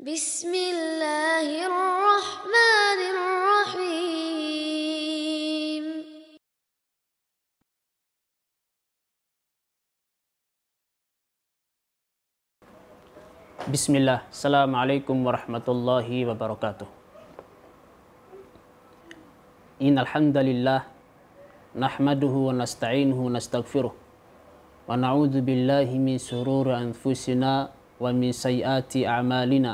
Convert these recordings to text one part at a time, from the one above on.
بسم الله الرحمن الرحيم بسم الله السلام عليكم ورحمة الله وبركاته إن الحمد لله نحمده ونستعينه ونستغفره ونعوذ بالله من شرور أنفسنا ومن سيئات أعمالنا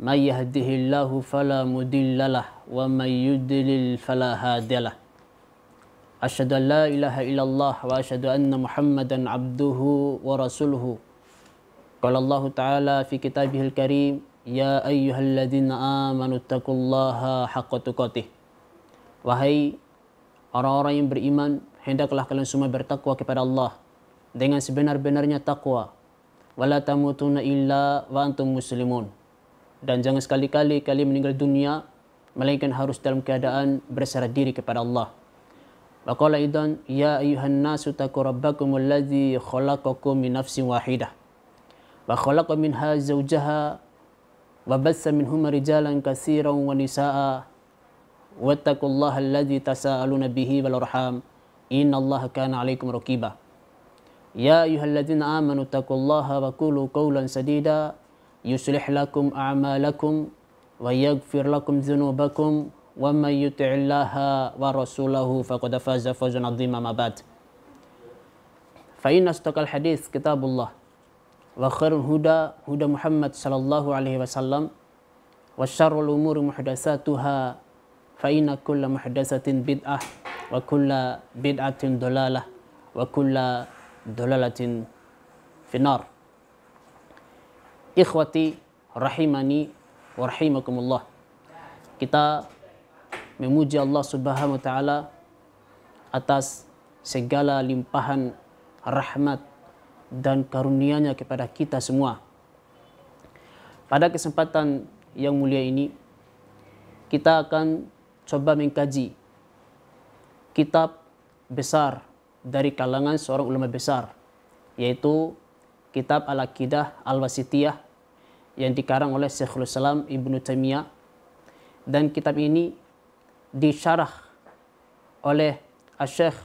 من يهده الله فلا مدل له ومن يضلل فلا هادي له أشهد أن لا إله إلا الله وأشهد أن محمدا عبده ورسوله قال الله تعالى في كتابه الكريم يا أيها الذين آمنوا اتقوا الله حق تقاته وهي orang-orang yang beriman, hendaklah kalian semua bertakwa kepada Allah dengan sebenar-benarnya takwa wala tamutunna illa wa antum muslimun. Dan jangan sekali-kali kalian meninggal dunia melainkan harus dalam keadaan berserah diri kepada Allah. Wa qala idan ya ayuhan nasu taqu rabbakum allazi khalaqakum min nafsin wahidah wa khalaqa minha zawjaha wa bassa minhuma rijalan katsiran wa nisaa wattaqullaha allazi tasaaluna bihi wal arham innallaha kana alaikum raqiba. يا أيها الذين آمنوا اتقوا الله وقولوا قولا سديدا يصلح لكم أعمالكم ويغفر لكم ذنوبكم ومن يطع الله ورسوله فقد فاز فوزا عظيما ما بعد فإن أصدق الحديث كتاب الله وخير الهدى هدى محمد صلى الله عليه وسلم وشر الأمور محدثاتها فإن كل محدثة بدعة وكل بدعة ضلالة وكل dolalatin finar. Ikhwati rahimani wa rahimakumullah. Kita memuji Allah Subhanahu wa taala atas segala limpahan rahmat dan karunia-Nya kepada kita semua. Pada kesempatan yang mulia ini kita akan coba mengkaji kitab besar dari kalangan seorang ulama besar yaitu kitab Al-Aqidah Al-Wasitiyah yang dikarang oleh Syekhul Islam Ibnu Taimiyah dan kitab ini disyarah oleh Syekh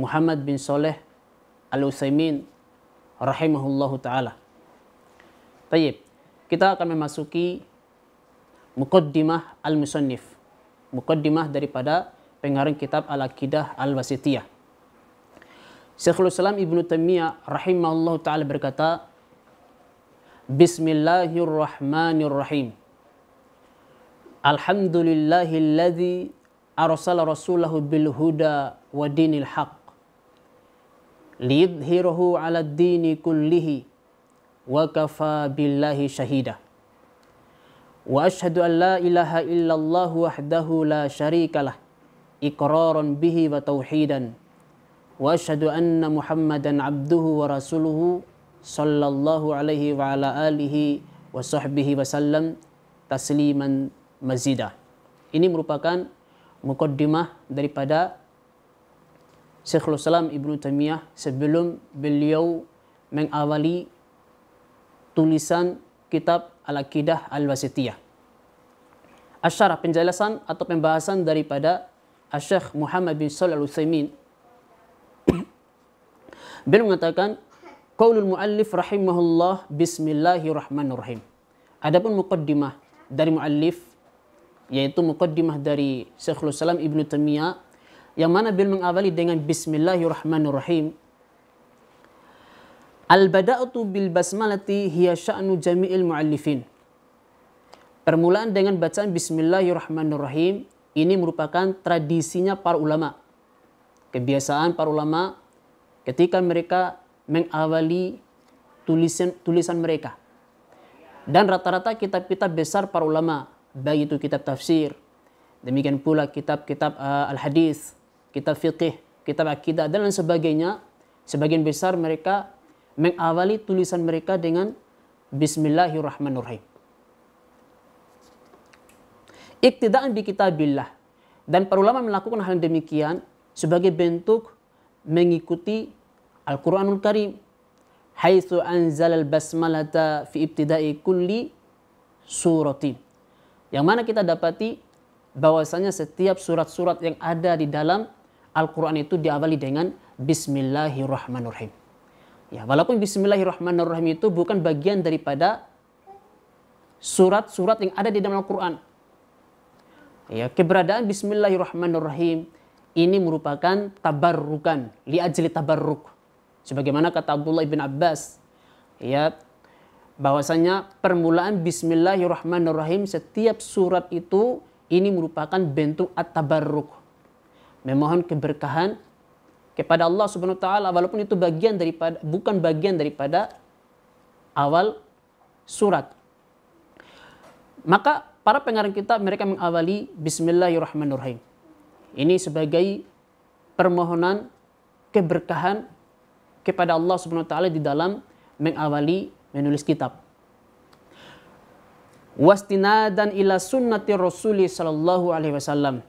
Muhammad bin Soleh Al-Utsaimin rahimahullahu taala. baik kita akan memasuki Muqaddimah Al-Musannif. Muqaddimah daripada pengarang kitab Al-Aqidah Al-Wasitiyah. Syekhul Islam Ibnu Taimiyah rahimahullah taala berkata, Bismillahirrahmanirrahim. Alhamdulillahilladzi arsala rasulahu bil huda wa dinil haq liyudhhirahu 'ala ad-dini kullihi wa kafa billahi shahida. Wa ashhadu an la ilaha illallah wahdahu la syarikalah iqraran bihi wa tauhidan واشهد ان محمدا عبده ورسوله صلى الله عليه وعلى اله وصحبه وسلم tasliman مزيدا. ini merupakan mukaddimah daripada Syekhul Islam Ibnu Taimiyah sebelum beliau mengawali tulisan kitab Al-Aqidah Al-Wasitiyah. Asyarah penjelasan atau pembahasan daripada Syekh Muhammad bin Shalih Al-Utsaimin Beliau mengatakan qaulul muallif rahimahullah bismillahirrahmanirrahim. Adapun muqaddimah dari muallif yaitu muqaddimah dari Syekhul Salam Ibnu Taimiyah yang mana beliau mengawali dengan bismillahirrahmanirrahim. Al-bada'atu bil basmalati hiya sya'nu jami'il muallifin. Permulaan dengan bacaan bismillahirrahmanirrahim ini merupakan tradisinya para ulama kebiasaan para ulama ketika mereka mengawali tulisan tulisan mereka. Dan rata-rata kitab-kitab besar para ulama, baik itu kitab tafsir, demikian pula kitab-kitab uh, al-hadis, kitab fiqih, kitab akidah dan lain sebagainya, sebagian besar mereka mengawali tulisan mereka dengan bismillahirrahmanirrahim. Iktidaan di kitabillah dan para ulama melakukan hal demikian sebagai bentuk mengikuti Al-Quranul Karim. Haythu anzal al-basmalata fi ibtidai kulli suratin. Yang mana kita dapati bahwasanya setiap surat-surat yang ada di dalam Al-Quran itu diawali dengan Bismillahirrahmanirrahim. Ya, walaupun Bismillahirrahmanirrahim itu bukan bagian daripada surat-surat yang ada di dalam Al-Quran. Ya, keberadaan Bismillahirrahmanirrahim ini merupakan tabarrukan li ajli tabarruk. Sebagaimana kata Abdullah bin Abbas, ya bahwasanya permulaan bismillahirrahmanirrahim setiap surat itu ini merupakan bentuk at-tabarruk. Memohon keberkahan kepada Allah Subhanahu wa taala walaupun itu bagian daripada bukan bagian daripada awal surat. Maka para pengarang kita mereka mengawali bismillahirrahmanirrahim. Ini sebagai permohonan keberkahan kepada Allah Subhanahu wa taala di dalam mengawali menulis kitab. Wastinadan ila sunnati Rasul sallallahu alaihi wasallam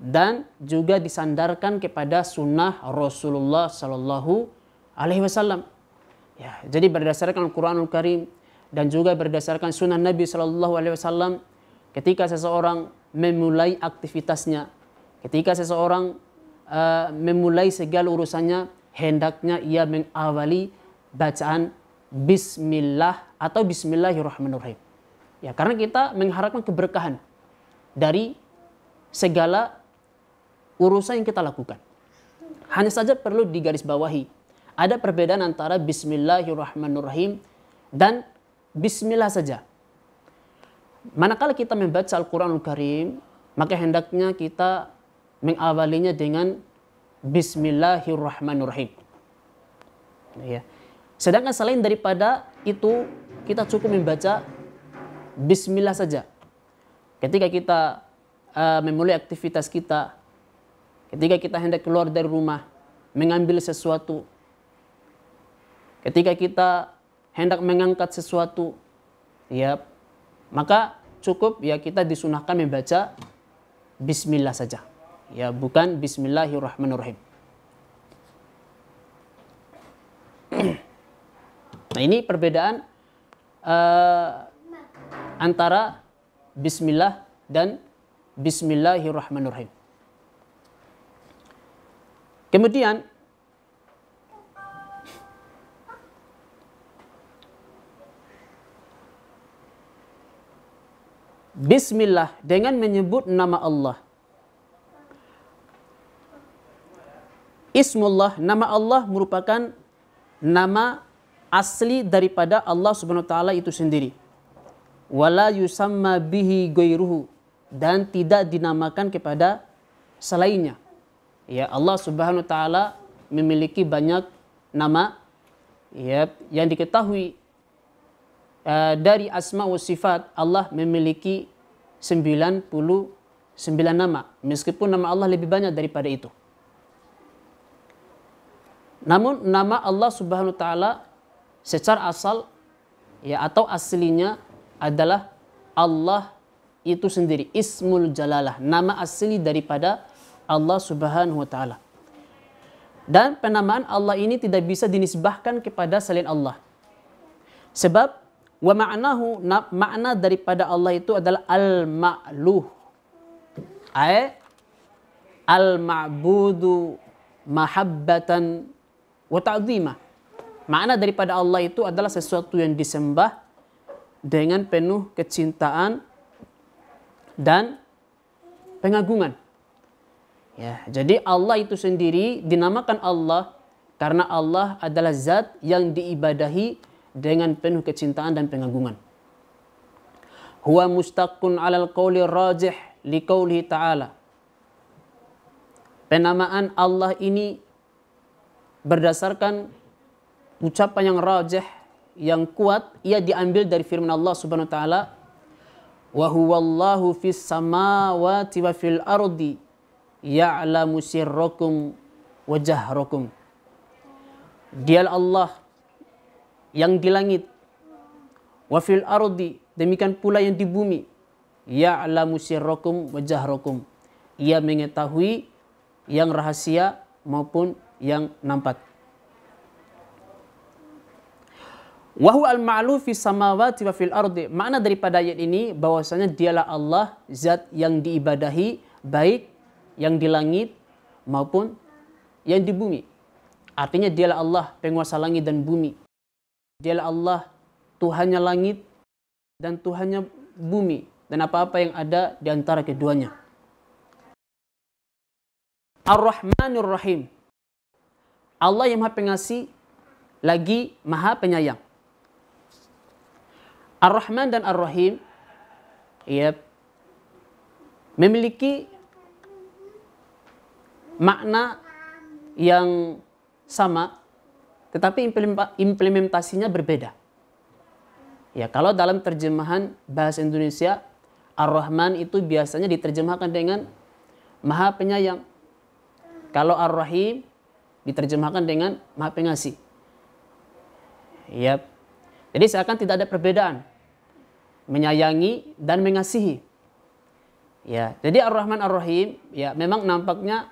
dan juga disandarkan kepada sunnah Rasulullah sallallahu alaihi wasallam. Ya, jadi berdasarkan Al-Qur'anul Karim dan juga berdasarkan sunnah Nabi sallallahu alaihi wasallam ketika seseorang memulai aktivitasnya Ketika seseorang uh, memulai segala urusannya, hendaknya ia mengawali bacaan Bismillah atau Bismillahirrahmanirrahim. Ya, karena kita mengharapkan keberkahan dari segala urusan yang kita lakukan. Hanya saja perlu digarisbawahi, ada perbedaan antara Bismillahirrahmanirrahim dan Bismillah saja. Manakala kita membaca Al-Quranul Karim, maka hendaknya kita mengawalinya dengan Bismillahirrahmanirrahim. Ya. Sedangkan selain daripada itu kita cukup membaca Bismillah saja. Ketika kita uh, memulai aktivitas kita, ketika kita hendak keluar dari rumah, mengambil sesuatu, ketika kita hendak mengangkat sesuatu, ya maka cukup ya kita disunahkan membaca Bismillah saja ya bukan bismillahirrahmanirrahim nah ini perbedaan uh, antara bismillah dan bismillahirrahmanirrahim kemudian Bismillah dengan menyebut nama Allah Ismullah, nama Allah merupakan nama asli daripada Allah Subhanahu wa taala itu sendiri. Wala yusamma bihi ghairuhu dan tidak dinamakan kepada selainnya. Ya Allah Subhanahu wa taala memiliki banyak nama ya yang diketahui uh, dari asma wa sifat Allah memiliki 99 nama meskipun nama Allah lebih banyak daripada itu. Namun nama Allah Subhanahu wa taala secara asal ya atau aslinya adalah Allah itu sendiri Ismul Jalalah, nama asli daripada Allah Subhanahu wa taala. Dan penamaan Allah ini tidak bisa dinisbahkan kepada selain Allah. Sebab wa ma'nahu makna daripada Allah itu adalah al-ma'luh. Ai eh? al-ma'budu mahabbatan wa Makna daripada Allah itu adalah sesuatu yang disembah dengan penuh kecintaan dan pengagungan. Ya, jadi Allah itu sendiri dinamakan Allah karena Allah adalah zat yang diibadahi dengan penuh kecintaan dan pengagungan. Huwa mustaqun alal qawli rajih liqaulihi ta'ala. Penamaan Allah ini berdasarkan ucapan yang rajih yang kuat ia diambil dari firman Allah Subhanahu wa taala wa huwallahu fis samawati wa fil ardi ya'lamu sirrakum wa jahrakum Dialah Allah yang di langit wa fil ardi demikian pula yang di bumi ya'lamu sirrakum wa jahrakum ia mengetahui yang rahasia maupun yang nampak. Wahyu al-ma'lu fi samawati wa fil ardi. Makna daripada ayat ini bahwasanya dialah Allah zat yang diibadahi baik yang di langit maupun yang di bumi. Artinya dialah Allah penguasa langit dan bumi. Dialah Allah Tuhannya langit dan Tuhannya bumi dan apa-apa yang ada di antara keduanya. ar Rahmanur Rahim. Allah yang maha pengasih lagi maha penyayang. Ar-Rahman dan Ar-Rahim yep, iya, memiliki makna yang sama tetapi implementasinya berbeda. Ya, kalau dalam terjemahan bahasa Indonesia Ar-Rahman itu biasanya diterjemahkan dengan Maha Penyayang. Kalau Ar-Rahim diterjemahkan dengan maha ya, pengasih. Yep. Jadi seakan tidak ada perbedaan menyayangi dan mengasihi. Ya, jadi Ar-Rahman Ar-Rahim ya memang nampaknya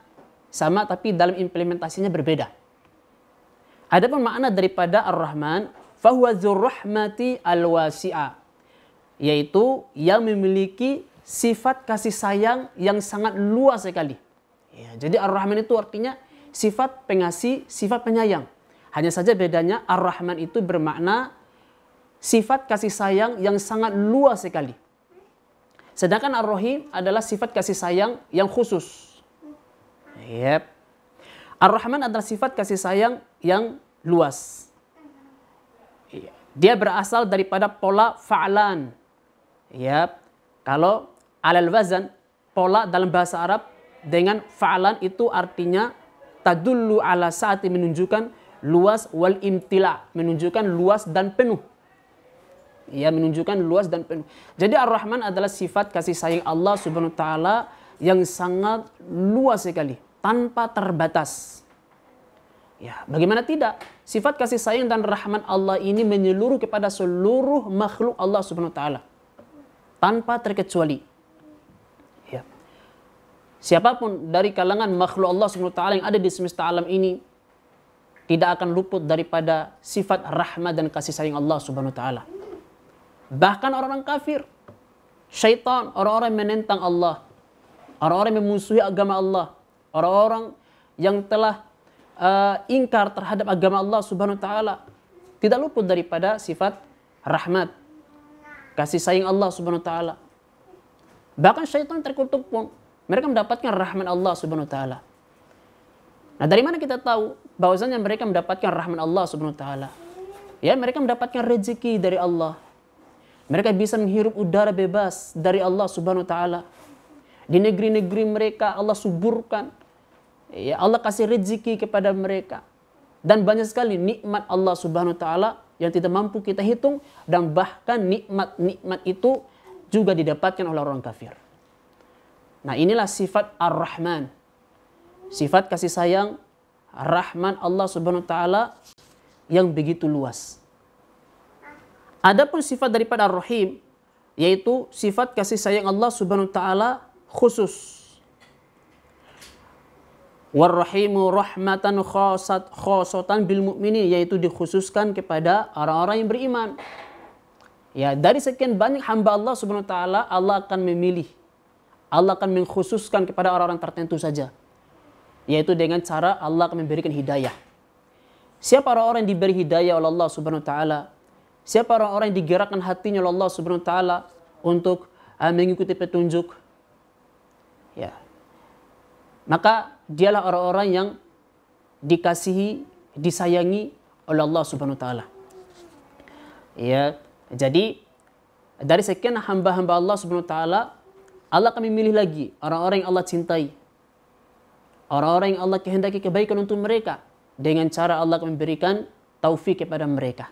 sama tapi dalam implementasinya berbeda. Ada makna daripada Ar-Rahman fahuwa rahmati al-wasi'a yaitu yang memiliki sifat kasih sayang yang sangat luas sekali. Ya, jadi Ar-Rahman itu artinya sifat pengasih, sifat penyayang. Hanya saja bedanya Ar-Rahman itu bermakna sifat kasih sayang yang sangat luas sekali. Sedangkan Ar-Rahim adalah sifat kasih sayang yang khusus. Yep. Ar-Rahman adalah sifat kasih sayang yang luas. Dia berasal daripada pola fa'lan. Yep. Kalau alal wazan, pola dalam bahasa Arab dengan fa'lan itu artinya tadullu ala saati menunjukkan luas wal imtila menunjukkan luas dan penuh ya menunjukkan luas dan penuh jadi ar-rahman adalah sifat kasih sayang Allah subhanahu wa taala yang sangat luas sekali tanpa terbatas ya bagaimana tidak sifat kasih sayang dan rahman Allah ini menyeluruh kepada seluruh makhluk Allah subhanahu wa taala tanpa terkecuali Siapapun dari kalangan makhluk Allah SWT yang ada di semesta alam ini tidak akan luput daripada sifat rahmat dan kasih sayang Allah Subhanahu wa taala. Bahkan orang-orang kafir, syaitan, orang-orang yang menentang Allah, orang-orang yang memusuhi agama Allah, orang-orang yang telah uh, ingkar terhadap agama Allah Subhanahu wa taala tidak luput daripada sifat rahmat, kasih sayang Allah Subhanahu wa taala. Bahkan syaitan terkutuk pun mereka mendapatkan rahmat Allah Subhanahu wa taala. Nah, dari mana kita tahu bahwasanya mereka mendapatkan rahmat Allah Subhanahu wa taala? Ya, mereka mendapatkan rezeki dari Allah. Mereka bisa menghirup udara bebas dari Allah Subhanahu wa taala. Di negeri-negeri mereka Allah suburkan. Ya, Allah kasih rezeki kepada mereka. Dan banyak sekali nikmat Allah Subhanahu wa taala yang tidak mampu kita hitung dan bahkan nikmat-nikmat itu juga didapatkan oleh orang kafir. Nah inilah sifat Ar-Rahman. Sifat kasih sayang Rahman Allah Subhanahu wa taala yang begitu luas. Adapun sifat daripada Ar-Rahim yaitu sifat kasih sayang Allah Subhanahu wa taala khusus. Warrahimu rahmatan khosat khosotan bil mukminin yaitu dikhususkan kepada orang-orang yang beriman. Ya, dari sekian banyak hamba Allah Subhanahu wa taala Allah akan memilih Allah akan mengkhususkan kepada orang-orang tertentu saja. Yaitu dengan cara Allah akan memberikan hidayah. Siapa orang-orang yang diberi hidayah oleh Allah Subhanahu wa taala? Siapa orang-orang yang digerakkan hatinya oleh Allah Subhanahu wa taala untuk uh, mengikuti petunjuk? Ya. Maka dialah orang-orang yang dikasihi, disayangi oleh Allah Subhanahu wa taala. Ya, jadi dari sekian hamba-hamba Allah Subhanahu wa taala Allah akan memilih lagi orang-orang yang Allah cintai. Orang-orang yang Allah kehendaki kebaikan untuk mereka. Dengan cara Allah akan memberikan taufik kepada mereka.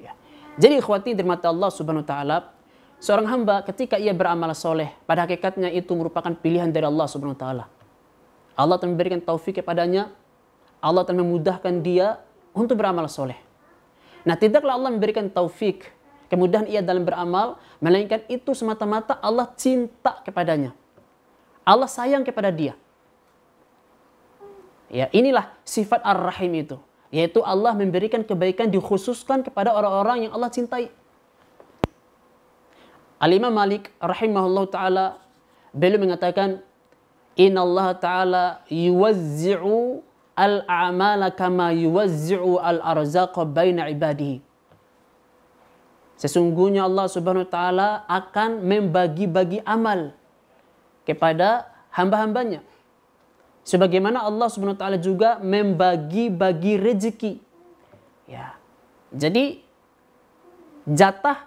Ya. Jadi ikhwati dari mata Allah subhanahu wa ta'ala. Seorang hamba ketika ia beramal soleh. Pada hakikatnya itu merupakan pilihan dari Allah subhanahu wa ta'ala. Allah akan memberikan taufik kepadanya. Allah akan memudahkan dia untuk beramal soleh. Nah tidaklah Allah memberikan taufik kemudahan ia dalam beramal, melainkan itu semata-mata Allah cinta kepadanya. Allah sayang kepada dia. Ya, inilah sifat Ar-Rahim itu, yaitu Allah memberikan kebaikan dikhususkan kepada orang-orang yang Allah cintai. Al-Imam Malik rahimahullah taala beliau mengatakan Inna Allah Ta'ala yuwazzi'u al-a'mala kama yuwazzi'u al-arzaqa baina ibadihi. Sesungguhnya Allah Subhanahu wa taala akan membagi-bagi amal kepada hamba-hambanya. Sebagaimana Allah Subhanahu wa taala juga membagi-bagi rezeki. Ya. Jadi jatah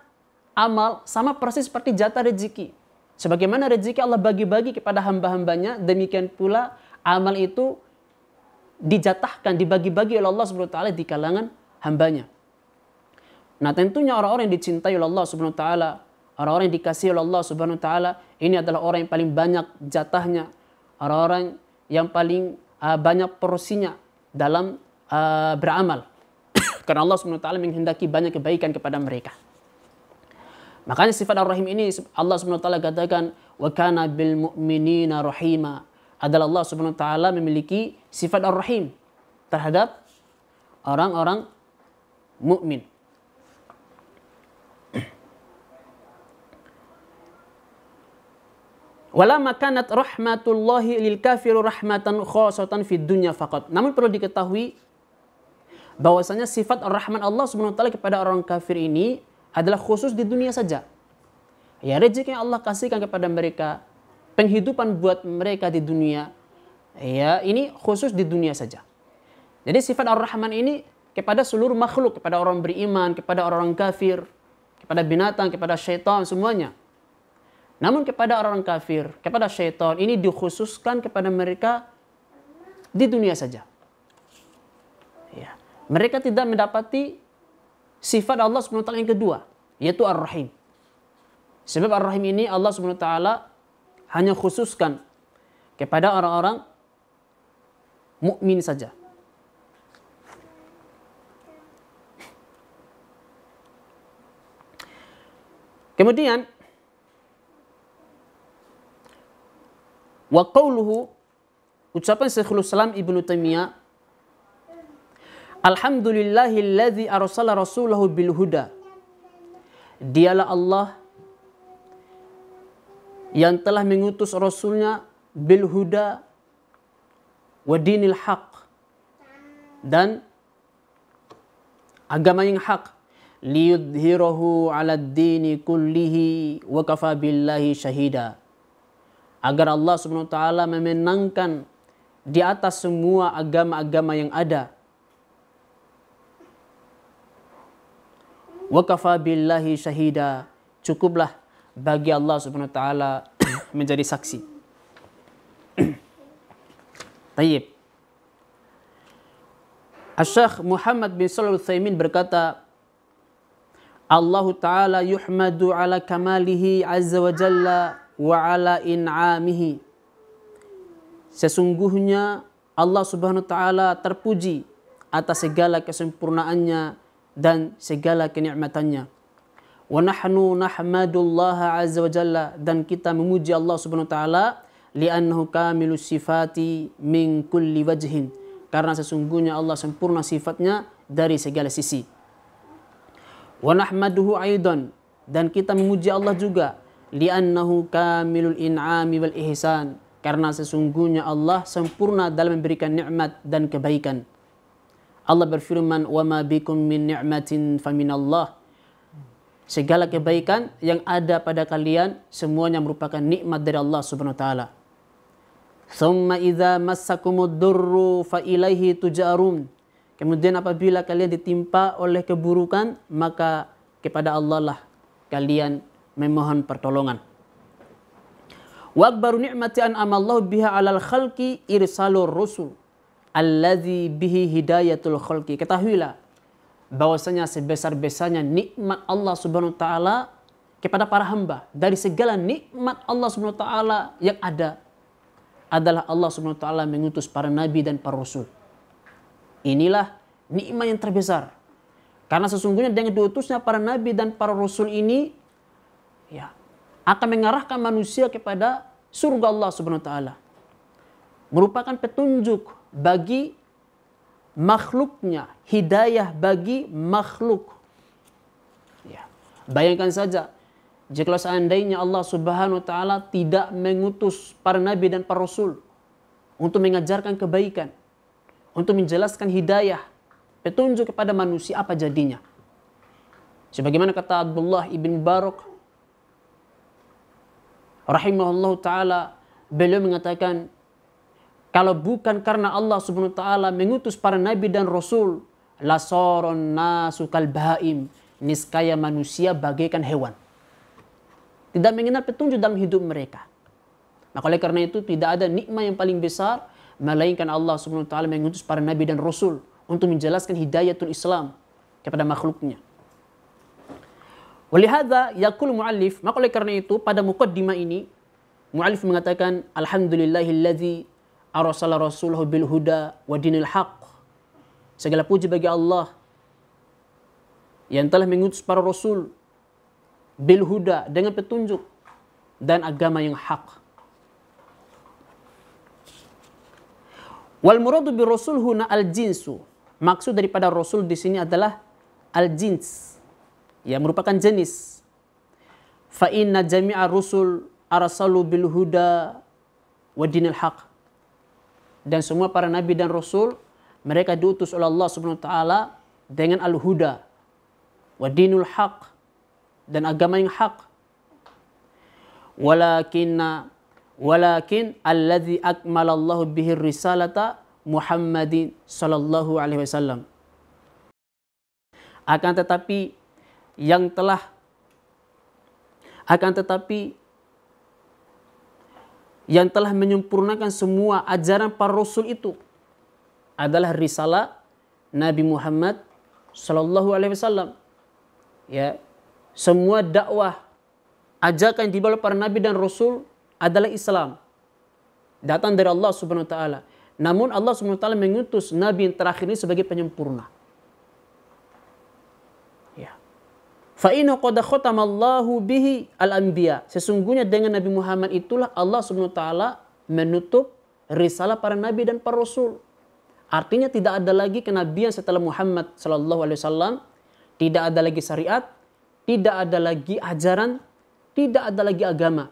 amal sama persis seperti jatah rezeki. Sebagaimana rezeki Allah bagi-bagi kepada hamba-hambanya, demikian pula amal itu dijatahkan, dibagi-bagi oleh Allah Subhanahu wa taala di kalangan hambanya. Nah tentunya orang-orang yang dicintai oleh Allah subhanahu wa ta'ala, orang-orang yang dikasih oleh Allah subhanahu wa ta'ala, ini adalah orang yang paling banyak jatahnya, orang-orang yang paling uh, banyak porsinya dalam uh, beramal. Karena Allah subhanahu wa ta'ala menghendaki banyak kebaikan kepada mereka. Makanya sifat Ar-Rahim ini Allah Subhanahu wa taala katakan wa kana bil mu'minina rahima. Adalah Allah Subhanahu wa taala memiliki sifat Ar-Rahim terhadap orang-orang mukmin. Wala makanat rahmatullahi lil kafiru rahmatan khosatan fid dunya faqat. Namun perlu diketahui bahwasanya sifat rahman Allah Subhanahu wa taala kepada orang kafir ini adalah khusus di dunia saja. Ya rezeki yang Allah kasihkan kepada mereka, penghidupan buat mereka di dunia, ya ini khusus di dunia saja. Jadi sifat Ar-Rahman ini kepada seluruh makhluk, kepada orang beriman, kepada orang kafir, kepada binatang, kepada syaitan semuanya. Namun kepada orang kafir, kepada syaitan, ini dikhususkan kepada mereka di dunia saja. Ya. Mereka tidak mendapati sifat Allah SWT yang kedua, yaitu Ar-Rahim. Sebab Ar-Rahim ini Allah SWT hanya khususkan kepada orang-orang mukmin saja. Kemudian Wa qawluhu ucapan Syekhul Islam Ibnu Taimiyah Alhamdulillahilladzi arsala rasulahu bil huda. Dialah Allah yang telah mengutus rasulnya bil huda wa dinil haq dan agama yang hak liyudhirahu ala dini kullihi wa kafa billahi syahida agar Allah Subhanahu wa taala memenangkan di atas semua agama-agama yang ada. Wa kafa billahi syahida. Cukuplah bagi Allah Subhanahu wa taala menjadi saksi. Tayyib. Asy-Syaikh Muhammad bin Shalih Al-Utsaimin berkata, Allah Ta'ala yuhmadu ala kamalihi azza wa jalla wa ala in'amihi. Sesungguhnya Allah Subhanahu wa taala terpuji atas segala kesempurnaannya dan segala kenikmatannya. Wa nahnu nahmadullah azza wa jalla dan kita memuji Allah Subhanahu wa taala li'annahu kamilus sifati min kulli wajhin. Karena sesungguhnya Allah sempurna sifatnya dari segala sisi. Wa nahmaduhu aidan dan kita memuji Allah juga li'annahu kamilul in'ami wal ihsan karena sesungguhnya Allah sempurna dalam memberikan nikmat dan kebaikan. Allah berfirman, "Wa ma bikum min ni'matin Allah." Segala kebaikan yang ada pada kalian semuanya merupakan nikmat dari Allah Subhanahu wa taala. "Tsumma idza massakumud durru fa ilaihi tujarun." Kemudian apabila kalian ditimpa oleh keburukan, maka kepada Allah lah kalian memohon pertolongan. Wa akbaru ni'mati an amallahu biha alal khalqi irsalur rusul alladhi bihi hidayatul khalqi. Ketahuilah bahwasanya sebesar-besarnya nikmat Allah Subhanahu wa taala kepada para hamba dari segala nikmat Allah Subhanahu wa taala yang ada adalah Allah Subhanahu wa taala mengutus para nabi dan para rasul. Inilah nikmat yang terbesar. Karena sesungguhnya dengan diutusnya para nabi dan para rasul ini ya akan mengarahkan manusia kepada surga Allah Subhanahu wa taala. Merupakan petunjuk bagi makhluknya, hidayah bagi makhluk. Ya. Bayangkan saja jika seandainya Allah Subhanahu wa taala tidak mengutus para nabi dan para rasul untuk mengajarkan kebaikan, untuk menjelaskan hidayah, petunjuk kepada manusia apa jadinya? Sebagaimana kata Abdullah ibn Barok rahimahullah taala beliau mengatakan kalau bukan karena Allah Subhanahu wa taala mengutus para nabi dan rasul lasoron nasu kalbaim niskaya manusia bagaikan hewan tidak mengenal petunjuk dalam hidup mereka maka oleh karena itu tidak ada nikmat yang paling besar melainkan Allah Subhanahu wa taala mengutus para nabi dan rasul untuk menjelaskan hidayatul Islam kepada makhluknya Walihada yakul mu'alif, maka oleh karena itu pada mukaddimah ini mu'alif mengatakan alhamdulillahillazi arsala rasulahu bil huda wa dinil haq. Segala puji bagi Allah yang telah mengutus para rasul bil huda dengan petunjuk dan agama yang hak. Wal muradu bi rasul huna al jinsu. Maksud daripada rasul di sini adalah al jins yang merupakan jenis. Fa inna jami'a rusul arsalu bil huda wa dinil haq. Dan semua para nabi dan rasul mereka diutus oleh Allah Subhanahu wa taala dengan al-huda wa dinul haq dan agama yang hak. Walakinna walakin alladzi allah bihi risalata Muhammadin sallallahu alaihi wasallam. Akan tetapi yang telah akan tetapi yang telah menyempurnakan semua ajaran para rasul itu adalah risalah Nabi Muhammad Shallallahu Alaihi Wasallam. Ya, semua dakwah ajakan di bawah para nabi dan rasul adalah Islam. Datang dari Allah Subhanahu wa taala. Namun Allah Subhanahu wa taala mengutus nabi yang terakhir ini sebagai penyempurna. Fa'inu qad khatamallahu bihi al-anbiya. Sesungguhnya dengan Nabi Muhammad itulah Allah Subhanahu wa taala menutup risalah para nabi dan para rasul. Artinya tidak ada lagi kenabian setelah Muhammad sallallahu alaihi wasallam, tidak ada lagi syariat, tidak ada lagi ajaran, tidak ada lagi agama.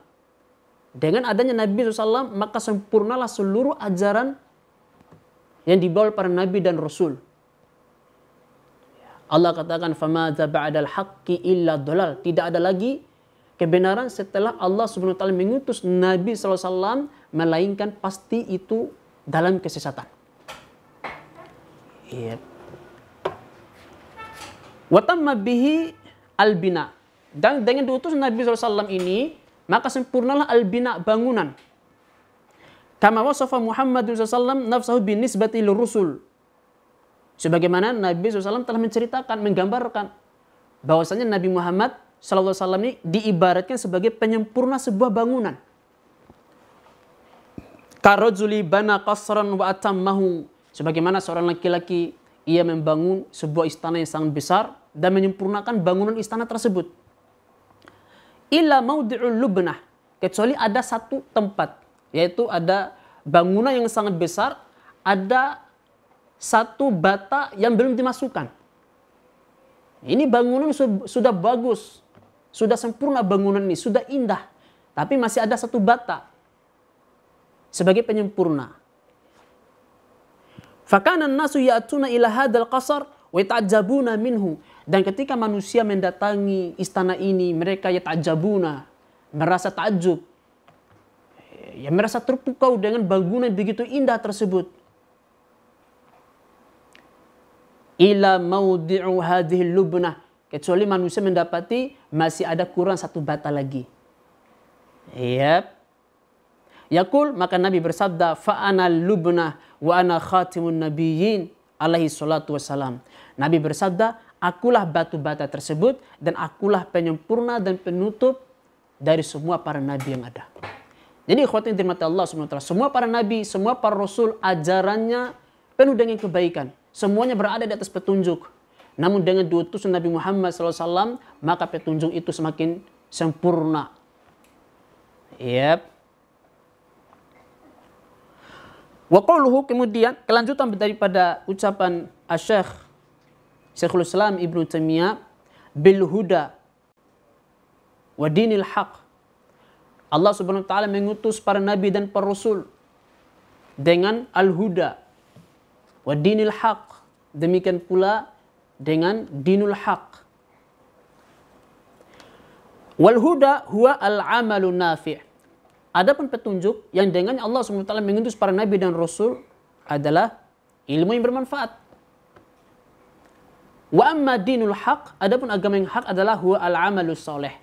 Dengan adanya Nabi SAW, maka sempurnalah seluruh ajaran yang dibawa para nabi dan rasul. Allah katakan famadza ba'dal haqqi illa dhalal. Tidak ada lagi kebenaran setelah Allah Subhanahu wa taala mengutus Nabi SAW melainkan pasti itu dalam kesesatan. Iya. tamma bihi albina. Dan dengan diutus Nabi SAW ini, maka sempurnalah albina bangunan. Kama wasafa Muhammad SAW nafsahu binisbati lirusul. Sebagaimana Nabi SAW telah menceritakan, menggambarkan bahwasanya Nabi Muhammad SAW ini diibaratkan sebagai penyempurna sebuah bangunan. Karajuli bana kasran wa atammahu. Sebagaimana seorang laki-laki ia membangun sebuah istana yang sangat besar dan menyempurnakan bangunan istana tersebut. Illa maudi'ul lubnah. Kecuali ada satu tempat, yaitu ada bangunan yang sangat besar, ada satu bata yang belum dimasukkan. Ini bangunan sudah bagus, sudah sempurna bangunan ini, sudah indah, tapi masih ada satu bata sebagai penyempurna. fakanan nasu ya'tuna ila hadal qasar wa minhu. Dan ketika manusia mendatangi istana ini, mereka yata'jabuna, merasa takjub. Ya merasa terpukau dengan bangunan begitu indah tersebut ila maudi'u hadhil lubnah kecuali manusia mendapati masih ada kurang satu bata lagi. Yep. Yakul maka Nabi bersabda fa ana lubnah wa ana khatimun nabiyyin alaihi salatu wasalam Nabi bersabda akulah batu bata tersebut dan akulah penyempurna dan penutup dari semua para nabi yang ada. Jadi ikhwatin dirmati Allah SWT. Semua para nabi, semua para rasul ajarannya penuh dengan kebaikan Semuanya berada di atas petunjuk. Namun dengan diutus Nabi Muhammad SAW, maka petunjuk itu semakin sempurna. Yep. Waqauluhu kemudian kelanjutan daripada ucapan Asyikh Syekhul Islam Ibnu Taimiyah bil huda wa dinil haq. Allah Subhanahu wa taala mengutus para nabi dan para rasul dengan al huda wa dinil haq demikian pula dengan dinul haq wal huda huwa al amalu nafi' adapun petunjuk yang dengan Allah SWT mengutus para nabi dan rasul adalah ilmu yang bermanfaat wa amma dinul haq adapun agama yang hak adalah huwa al amalu soleh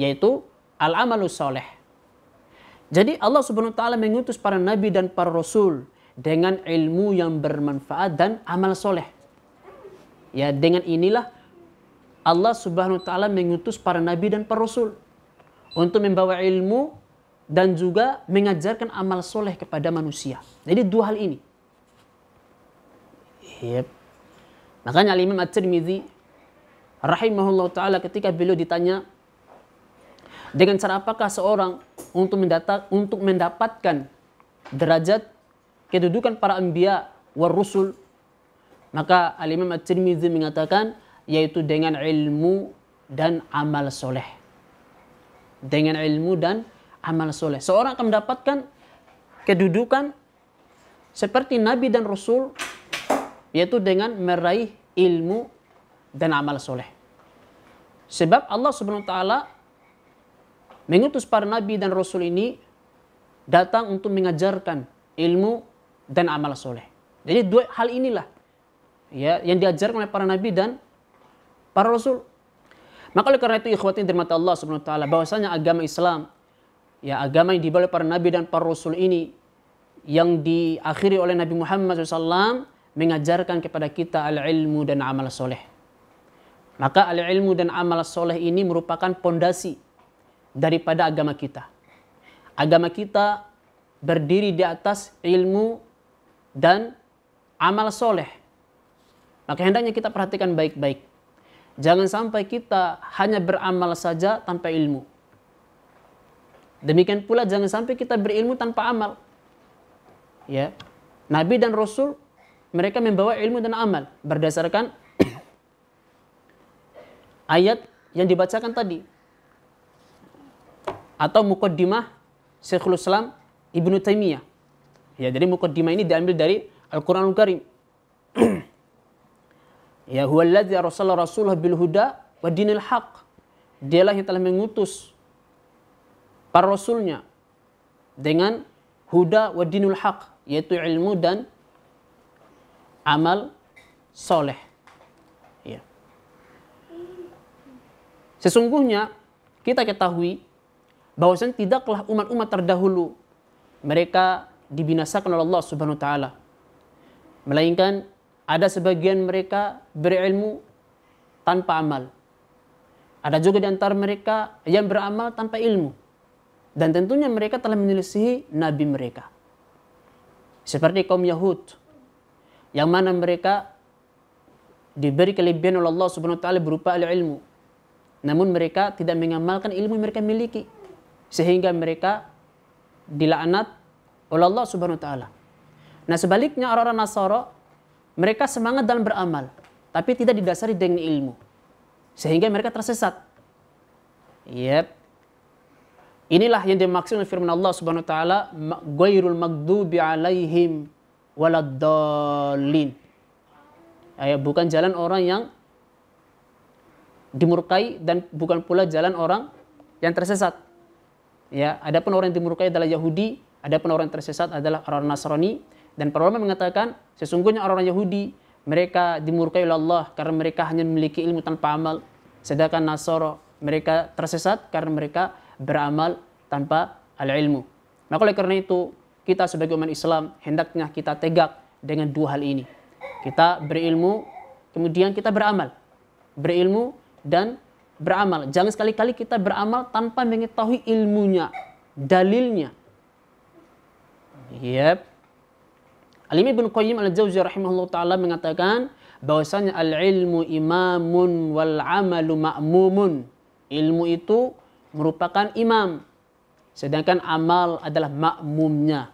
yaitu al amalu soleh jadi Allah Subhanahu wa taala mengutus para nabi dan para rasul dengan ilmu yang bermanfaat dan amal soleh. Ya, dengan inilah Allah Subhanahu wa taala mengutus para nabi dan para rasul untuk membawa ilmu dan juga mengajarkan amal soleh kepada manusia. Jadi dua hal ini. Yep. Makanya Al Imam At-Tirmidzi rahimahullah taala ketika beliau ditanya dengan cara apakah seorang untuk mendapat untuk mendapatkan derajat kedudukan para anbiya war rusul maka al-imam at-tirmidzi mengatakan yaitu dengan ilmu dan amal soleh dengan ilmu dan amal soleh seorang akan mendapatkan kedudukan seperti nabi dan rasul yaitu dengan meraih ilmu dan amal soleh sebab Allah subhanahu wa taala mengutus para nabi dan rasul ini datang untuk mengajarkan ilmu dan amal soleh. Jadi dua hal inilah ya yang diajar oleh para nabi dan para rasul. Maka oleh karena itu ikhwati dirmati Allah Subhanahu wa taala bahwasanya agama Islam ya agama yang dibawa oleh para nabi dan para rasul ini yang diakhiri oleh Nabi Muhammad SAW mengajarkan kepada kita al-ilmu dan amal soleh. Maka al-ilmu dan amal soleh ini merupakan pondasi daripada agama kita. Agama kita berdiri di atas ilmu dan amal soleh. Maka hendaknya kita perhatikan baik-baik. Jangan sampai kita hanya beramal saja tanpa ilmu. Demikian pula jangan sampai kita berilmu tanpa amal. Ya. Nabi dan Rasul mereka membawa ilmu dan amal berdasarkan ayat yang dibacakan tadi atau mukaddimah Syekhul Islam Ibnu Taimiyah Ya, jadi mukaddimah ini diambil dari Al-Qur'anul Karim. ya huwallazi arsala rasulahu bil huda wa dinil haq. Dialah yang telah mengutus para rasulnya dengan huda wa dinul haq, yaitu ilmu dan amal soleh. Ya. Sesungguhnya kita ketahui bahwasanya tidaklah umat-umat terdahulu mereka dibinasakan oleh Allah Subhanahu wa taala. Melainkan ada sebagian mereka berilmu tanpa amal. Ada juga di antara mereka yang beramal tanpa ilmu. Dan tentunya mereka telah menyelisihi nabi mereka. Seperti kaum Yahud yang mana mereka diberi kelebihan oleh Allah Subhanahu wa taala berupa ilmu. Namun mereka tidak mengamalkan ilmu yang mereka miliki sehingga mereka dilaknat oleh Allah Subhanahu wa taala. Nah, sebaliknya orang-orang Nasara mereka semangat dalam beramal, tapi tidak didasari dengan ilmu. Sehingga mereka tersesat. Yep. Inilah yang dimaksud firman Allah Subhanahu wa taala, "Ghairul maghdubi alaihim waladdallin." Ya, bukan jalan orang yang dimurkai dan bukan pula jalan orang yang tersesat. Ya, adapun orang yang dimurkai adalah Yahudi, Adapun orang tersesat adalah orang Nasrani dan para ulama mengatakan sesungguhnya orang-orang Yahudi mereka dimurkai oleh Allah karena mereka hanya memiliki ilmu tanpa amal. Sedangkan Nasoro mereka tersesat karena mereka beramal tanpa al-ilmu. Maka oleh karena itu kita sebagai umat Islam hendaknya kita tegak dengan dua hal ini. Kita berilmu kemudian kita beramal. Berilmu dan beramal. Jangan sekali-kali kita beramal tanpa mengetahui ilmunya, dalilnya, Yep. Alim Ibn Qayyim al-Jawziyah rahimahullah ta'ala mengatakan bahwasanya al-ilmu imamun wal amalu ma'mumun. Ilmu itu merupakan imam. Sedangkan amal adalah makmumnya.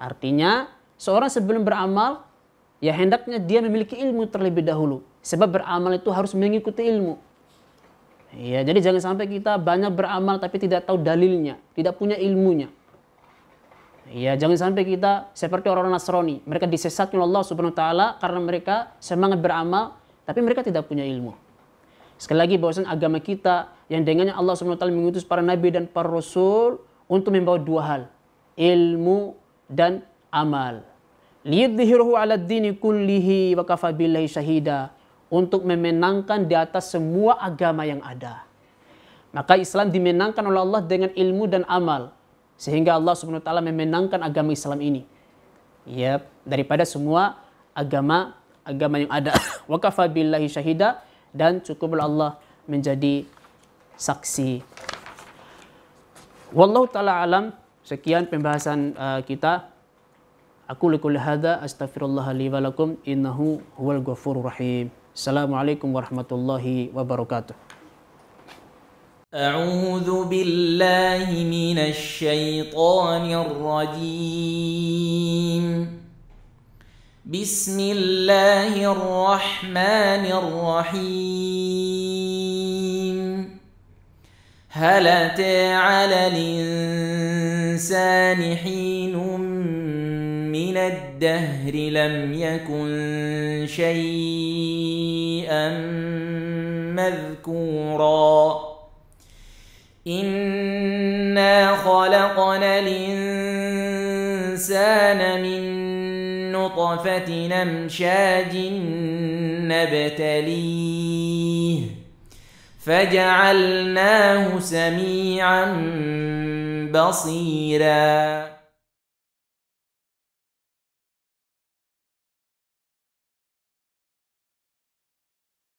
Artinya seorang sebelum beramal ya hendaknya dia memiliki ilmu terlebih dahulu. Sebab beramal itu harus mengikuti ilmu. Ya, jadi jangan sampai kita banyak beramal tapi tidak tahu dalilnya, tidak punya ilmunya. Ya, jangan sampai kita seperti orang-orang Nasrani. Mereka disesatkan oleh Allah Subhanahu wa taala karena mereka semangat beramal tapi mereka tidak punya ilmu. Sekali lagi bahwasanya agama kita yang dengannya Allah Subhanahu wa taala mengutus para nabi dan para rasul untuk membawa dua hal, ilmu dan amal. Liyadhhiruhu 'ala dini kullihi wa kafa billahi syahida untuk memenangkan di atas semua agama yang ada. Maka Islam dimenangkan oleh Allah dengan ilmu dan amal. Sehingga Allah Subhanahu wa taala memenangkan agama Islam ini. Ya, yep. daripada semua agama agama yang ada. Wa kafa billahi syahida dan cukuplah Allah menjadi saksi. Wallahu taala alam. Sekian pembahasan uh, kita. Aku lakukan hada astaghfirullah li wa lakum innahu huwal ghafurur rahim. Assalamualaikum warahmatullahi wabarakatuh. أعوذ بالله من الشيطان الرجيم بسم الله الرحمن الرحيم هل أتى على الإنسان حين من الدهر لم يكن شيئا مذكوراً إنا خلقنا الإنسان من نطفة نمشاج نبتليه فجعلناه سميعا بصيراً